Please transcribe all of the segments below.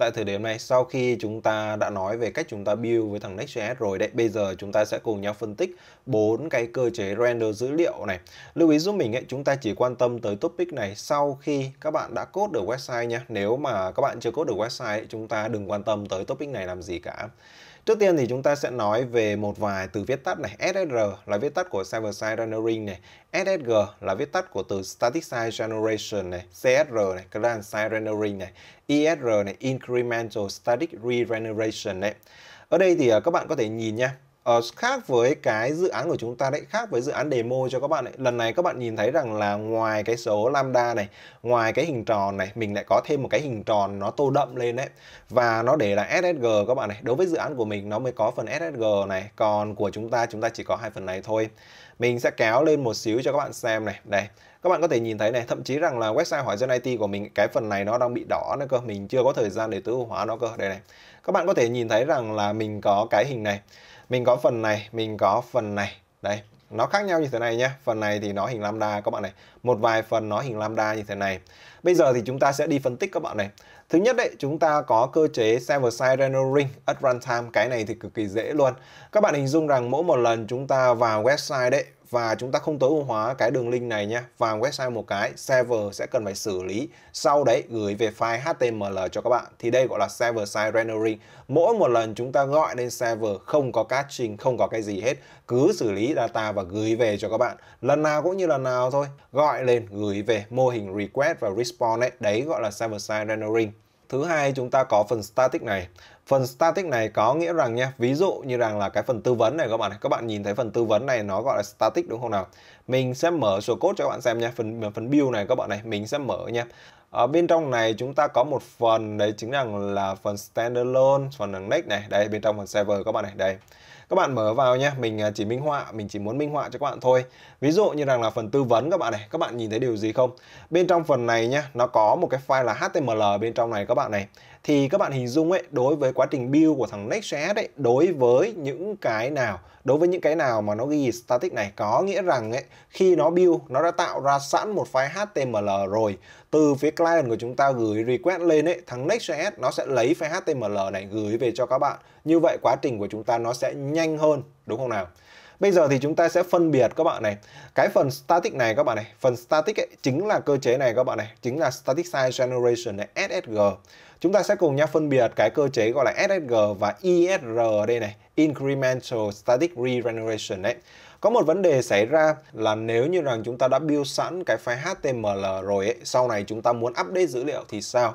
Tại thời điểm này, sau khi chúng ta đã nói về cách chúng ta build với thằng Next.js rồi đấy, bây giờ chúng ta sẽ cùng nhau phân tích bốn cái cơ chế render dữ liệu này. Lưu ý giúp mình ấy, chúng ta chỉ quan tâm tới topic này sau khi các bạn đã code được website nha. Nếu mà các bạn chưa code được website, ấy, chúng ta đừng quan tâm tới topic này làm gì cả. Trước tiên thì chúng ta sẽ nói về một vài từ viết tắt này. SSR là viết tắt của Server Side Rendering này. SSG là viết tắt của từ Static Side Generation này. CSR này, Client Side Rendering này. ISR này, Incremental Static Re-Generation này. Ở đây thì à, các bạn có thể nhìn nha uh, khác với cái dự án của chúng ta đấy khác với dự án demo cho các bạn ấy lần này các bạn nhìn thấy rằng là ngoài cái số lambda này ngoài cái hình tròn này mình lại có thêm một cái hình tròn nó tô đậm lên đấy và nó để là ssg các bạn này đối với dự án của mình nó mới có phần ssg này còn của chúng ta chúng ta chỉ có hai phần này thôi mình sẽ kéo lên một xíu cho các bạn xem này đây các bạn có thể nhìn thấy này thậm chí rằng là website hỏi dân IT của mình cái phần này nó đang bị đỏ nữa cơ mình chưa có thời gian để tối ưu hóa nó cơ đây này các bạn có thể nhìn thấy rằng là mình có cái hình này mình có phần này mình có phần này đây nó khác nhau như thế này nhé phần này thì nó hình lambda các bạn này một vài phần nó hình lambda như thế này. Bây giờ thì chúng ta sẽ đi phân tích các bạn này. Thứ nhất đấy, chúng ta có cơ chế server-side rendering at runtime, cái này thì cực kỳ dễ luôn. Các bạn hình dung rằng mỗi một lần chúng ta vào website đấy và chúng ta không tối ưu hóa cái đường link này nhé vào website một cái server sẽ cần phải xử lý sau đấy gửi về file HTML cho các bạn thì đây gọi là server side rendering mỗi một lần chúng ta gọi lên server không có caching không có cái gì hết cứ xử lý data và gửi về cho các bạn lần nào cũng như lần nào thôi gọi gọi lên gửi về mô hình request và response ấy, đấy gọi là server side rendering. Thứ hai chúng ta có phần static này. Phần static này có nghĩa rằng nhé, ví dụ như rằng là cái phần tư vấn này các bạn các bạn nhìn thấy phần tư vấn này nó gọi là static đúng không nào? Mình sẽ mở sổ code cho các bạn xem nha, phần phần build này các bạn này, mình sẽ mở nha ở bên trong này chúng ta có một phần đấy chính rằng là phần standalone phần đằng next này đây bên trong phần server các bạn này đây các bạn mở vào nhé mình à, chỉ minh họa mình chỉ muốn minh họa cho các bạn thôi ví dụ như rằng là phần tư vấn các bạn này các bạn nhìn thấy điều gì không bên trong phần này nhé nó có một cái file là html bên trong này các bạn này thì các bạn hình dung ấy đối với quá trình build của thằng Next.js ấy đối với những cái nào đối với những cái nào mà nó ghi static này có nghĩa rằng ấy khi nó build nó đã tạo ra sẵn một file HTML rồi từ phía client của chúng ta gửi request lên ấy thằng Next.js nó sẽ lấy file HTML này gửi về cho các bạn như vậy quá trình của chúng ta nó sẽ nhanh hơn đúng không nào Bây giờ thì chúng ta sẽ phân biệt các bạn này. Cái phần static này các bạn này, phần static ấy, chính là cơ chế này các bạn này, chính là static size generation này SSG. Chúng ta sẽ cùng nhau phân biệt cái cơ chế gọi là SSG và ISR e ở đây này, incremental static regeneration đấy. Có một vấn đề xảy ra là nếu như rằng chúng ta đã build sẵn cái file HTML rồi ấy, sau này chúng ta muốn update dữ liệu thì sao?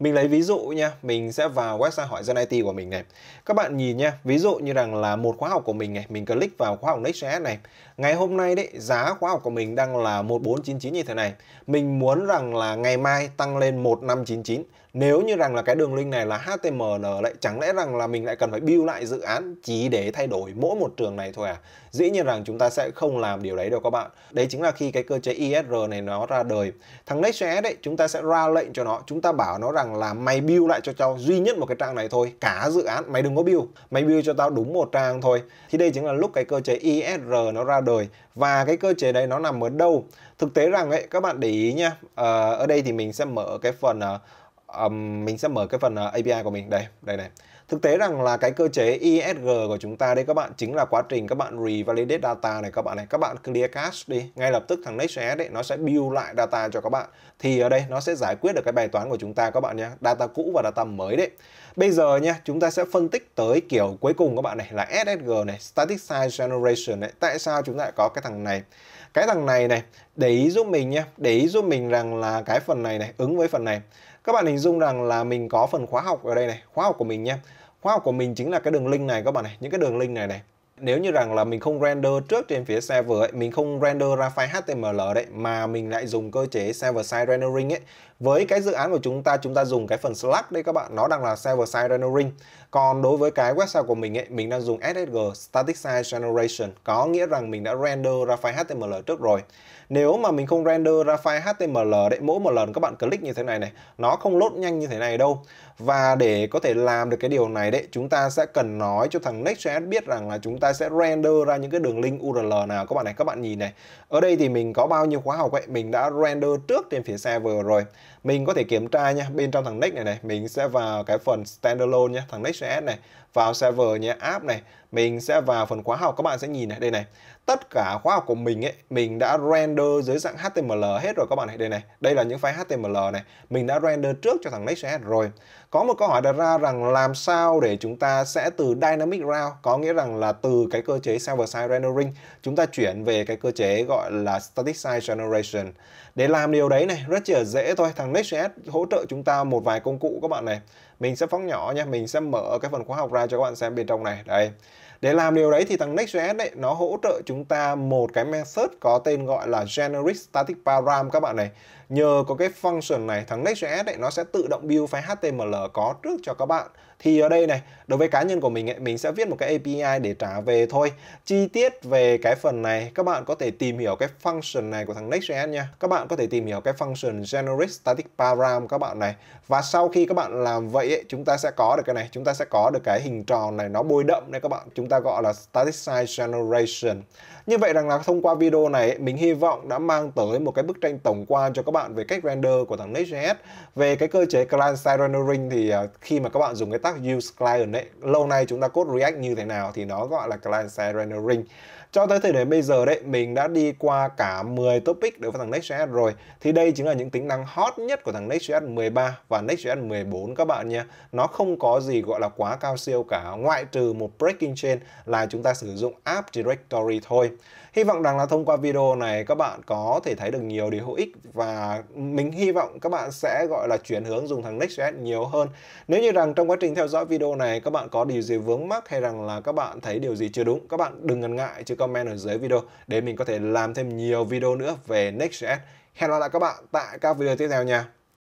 Mình lấy ví dụ nha, mình sẽ vào website hỏi dân IT của mình này. Các bạn nhìn nha, ví dụ như rằng là một khóa học của mình này, mình click vào khóa học Next.js này. Ngày hôm nay đấy, giá khóa học của mình đang là 1499 như thế này. Mình muốn rằng là ngày mai tăng lên 1599 nếu như rằng là cái đường link này là HTML lại chẳng lẽ rằng là mình lại cần phải build lại dự án chỉ để thay đổi mỗi một trường này thôi à dĩ nhiên rằng chúng ta sẽ không làm điều đấy đâu các bạn đấy chính là khi cái cơ chế ISR này nó ra đời thằng Next.js đấy chúng ta sẽ ra lệnh cho nó chúng ta bảo nó rằng là mày build lại cho tao duy nhất một cái trang này thôi cả dự án mày đừng có build mày build cho tao đúng một trang thôi thì đây chính là lúc cái cơ chế ISR nó ra đời và cái cơ chế đấy nó nằm ở đâu thực tế rằng ấy các bạn để ý nha ờ, ở đây thì mình sẽ mở cái phần ờ, um, mình sẽ mở cái phần uh, ờ, API của mình đây đây này thực tế rằng là cái cơ chế ISG của chúng ta đây các bạn chính là quá trình các bạn revalidate data này các bạn này các bạn clear cache đi ngay lập tức thằng Next.js đấy nó sẽ build lại data cho các bạn thì ở đây nó sẽ giải quyết được cái bài toán của chúng ta các bạn nhé data cũ và data mới đấy bây giờ nha chúng ta sẽ phân tích tới kiểu cuối cùng các bạn này là SSG này static size generation này tại sao chúng ta lại có cái thằng này cái thằng này này để ý giúp mình nhé để ý giúp mình rằng là cái phần này này ứng với phần này các bạn hình dung rằng là mình có phần khóa học ở đây này khóa học của mình nhé khóa học của mình chính là cái đường link này các bạn này những cái đường link này này nếu như rằng là mình không render trước trên phía server ấy, mình không render ra file HTML đấy mà mình lại dùng cơ chế server side rendering ấy. Với cái dự án của chúng ta chúng ta dùng cái phần Slack đây các bạn, nó đang là server side rendering. Còn đối với cái website của mình ấy, mình đang dùng SSG static site generation, có nghĩa rằng mình đã render ra file HTML trước rồi. Nếu mà mình không render ra file HTML đấy mỗi một lần các bạn click như thế này này, nó không load nhanh như thế này đâu. Và để có thể làm được cái điều này đấy, chúng ta sẽ cần nói cho thằng Next.js biết rằng là chúng ta ta sẽ render ra những cái đường link URL nào các bạn này các bạn nhìn này ở đây thì mình có bao nhiêu khóa học vậy mình đã render trước trên phía server rồi mình có thể kiểm tra nha bên trong thằng next này này mình sẽ vào cái phần standalone nhé thằng next.js này vào server nhé app này mình sẽ vào phần khóa học các bạn sẽ nhìn này đây này tất cả khóa học của mình ấy mình đã render dưới dạng HTML hết rồi các bạn này đây này đây là những file HTML này mình đã render trước cho thằng Next.js rồi có một câu hỏi đặt ra rằng làm sao để chúng ta sẽ từ dynamic round có nghĩa rằng là từ cái cơ chế server side rendering chúng ta chuyển về cái cơ chế gọi là static side generation để làm điều đấy này rất là dễ thôi thằng Next.js hỗ trợ chúng ta một vài công cụ các bạn này mình sẽ phóng nhỏ nha mình sẽ mở cái phần khóa học ra cho các bạn xem bên trong này đây để làm điều đấy thì thằng Next.js đấy nó hỗ trợ chúng ta một cái method có tên gọi là generic static param các bạn này. Nhờ có cái function này thằng Next.js đấy nó sẽ tự động build file HTML có trước cho các bạn. Thì ở đây này, đối với cá nhân của mình ấy, mình sẽ viết một cái API để trả về thôi. Chi tiết về cái phần này các bạn có thể tìm hiểu cái function này của thằng Next.js nha. Các bạn có thể tìm hiểu cái function generic static param các bạn này. Và sau khi các bạn làm vậy vậy ấy, chúng ta sẽ có được cái này chúng ta sẽ có được cái hình tròn này nó bôi đậm đấy các bạn chúng ta gọi là static size generation như vậy rằng là thông qua video này mình hy vọng đã mang tới một cái bức tranh tổng quan cho các bạn về cách render của thằng Next.js về cái cơ chế client side rendering thì à, khi mà các bạn dùng cái tag use client ấy lâu nay chúng ta code React như thế nào thì nó gọi là client side rendering cho tới thời điểm bây giờ đấy mình đã đi qua cả 10 topic đối với thằng Next.js rồi thì đây chính là những tính năng hot nhất của thằng Next.js 13 và Next.js 14 các bạn nhé nhé nó không có gì gọi là quá cao siêu cả ngoại trừ một breaking chain là chúng ta sử dụng app directory thôi hy vọng rằng là thông qua video này các bạn có thể thấy được nhiều điều hữu ích và mình hy vọng các bạn sẽ gọi là chuyển hướng dùng thằng Next.js nhiều hơn nếu như rằng trong quá trình theo dõi video này các bạn có điều gì vướng mắc hay rằng là các bạn thấy điều gì chưa đúng các bạn đừng ngần ngại chứ comment ở dưới video để mình có thể làm thêm nhiều video nữa về Next.js hẹn gặp lại các bạn tại các video tiếp theo nha